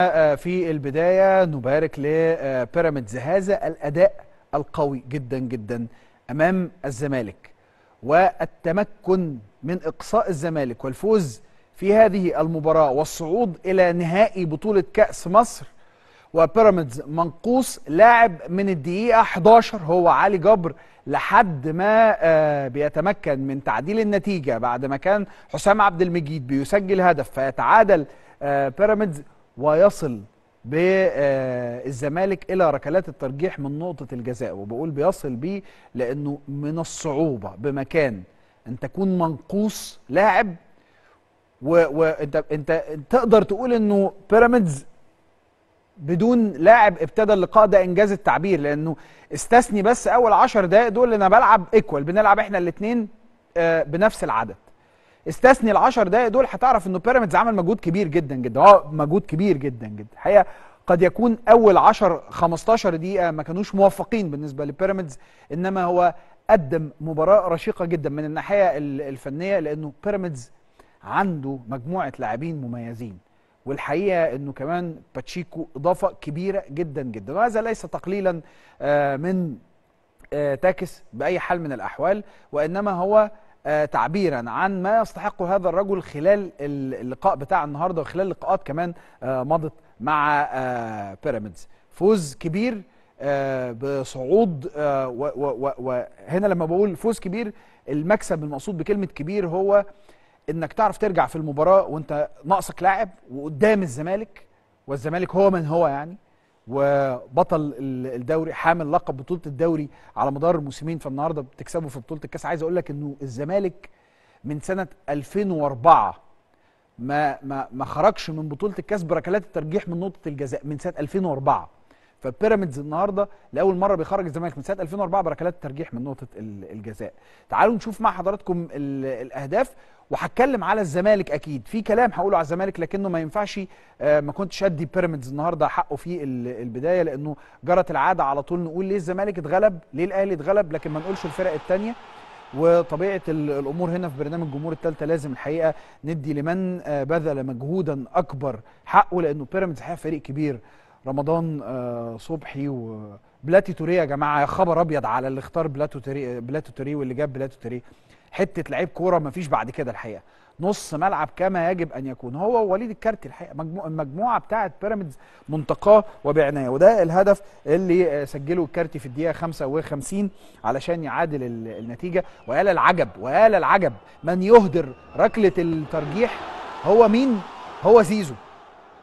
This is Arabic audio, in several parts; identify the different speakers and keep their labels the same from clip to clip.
Speaker 1: آه، آه، في البداية نبارك لبيراميدز آه، هذا الأداء القوي جدا جدا أمام الزمالك والتمكن من إقصاء الزمالك والفوز في هذه المباراة والصعود إلى نهائي بطولة كأس مصر وبيراميدز منقوص لاعب من الدقيقة 11 هو علي جبر لحد ما بيتمكن من تعديل النتيجة بعد ما كان حسام عبد المجيد بيسجل هدف فيتعادل بيراميدز ويصل بالزمالك آه، الى ركلات الترجيح من نقطه الجزاء وبقول بيصل بيه لانه من الصعوبه بمكان ان تكون منقوص لاعب وانت انت تقدر تقول انه بيراميدز بدون لاعب ابتدى اللقاء ده انجاز التعبير لانه استثني بس اول 10 دقائق دول انا بلعب ايكوال بنلعب احنا الاثنين آه، بنفس العدد استثني ال10 دقائق دول هتعرف انه بيراميدز عمل مجهود كبير جدا جدا اه مجهود كبير جدا جدا الحقيقه قد يكون اول 10 15 دقيقه ما كانوش موفقين بالنسبه لبيراميدز انما هو قدم مباراه رشيقه جدا من الناحيه الفنيه لانه بيراميدز عنده مجموعه لاعبين مميزين والحقيقه انه كمان باتشيكو اضافه كبيره جدا جدا وهذا ليس تقليلا آه، من آه، تاكس باي حال من الاحوال وانما هو آه، تعبيرا عن ما يستحقه هذا الرجل خلال اللقاء بتاع النهارده وخلال لقاءات كمان آه، مضت مع آه، بيراميدز فوز كبير بصعود وهنا لما بقول فوز كبير المكسب المقصود بكلمه كبير هو انك تعرف ترجع في المباراه وانت ناقصك لاعب وقدام الزمالك والزمالك هو من هو يعني وبطل الدوري حامل لقب بطوله الدوري على مدار الموسمين فالنهارده بتكسبه في بطوله الكاس عايز اقول لك انه الزمالك من سنه 2004 ما ما ما خرجش من بطوله الكاس بركلات الترجيح من نقطه الجزاء من سنه 2004 فبيراميدز النهارده لاول مره بيخرج الزمالك من سنه 2004 بركلات ترجيح من نقطه الجزاء تعالوا نشوف مع حضراتكم الاهداف وهتكلم على الزمالك اكيد في كلام هقوله على الزمالك لكنه ما ينفعش آه، ما كنتش ادي بيراميدز النهارده حقه في البدايه لانه جرت العاده على طول نقول ليه الزمالك اتغلب ليه الاهلي اتغلب لكن ما نقولش الفرق الثانيه وطبيعه الامور هنا في برنامج جمهور الثالثه لازم الحقيقه ندي لمن آه، بذل مجهودا اكبر حقه لانه بيراميدز حقيقه فريق كبير رمضان آه، صبحي وبلاتي توريه يا جماعه يا خبر ابيض على اللي اختار بلاتو توريه بلاتو توريه واللي جاب بلاتو توريه حته لعيب كوره ما فيش بعد كده الحقيقه نص ملعب كما يجب ان يكون هو وليد الكارتي الحقيقه المجموعه بتاعه بيراميدز منتقاه وبعنايه وده الهدف اللي سجله الكارتي في الدقيقه 55 علشان يعادل النتيجه ويا العجب ويا العجب من يهدر ركله الترجيح هو مين هو زيزو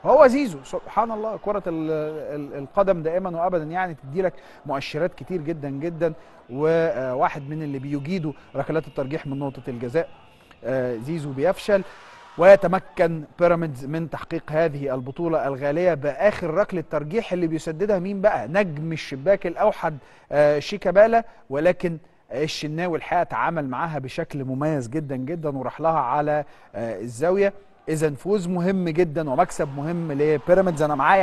Speaker 1: هو زيزو سبحان الله كرة القدم دائما وابدا يعني تدي لك مؤشرات كتير جدا جدا وواحد من اللي بيجيدوا ركلات الترجيح من نقطة الجزاء آه، زيزو بيفشل ويتمكن بيراميدز من تحقيق هذه البطولة الغالية بآخر ركلة ترجيح اللي بيسددها مين بقى نجم الشباك الأوحد آه، شيكابالا ولكن الشناوي الحقيقة تعامل معاها بشكل مميز جدا جدا وراح لها على آه، الزاوية اذا فوز مهم جدا ومكسب مهم لبيراميدز انا معايا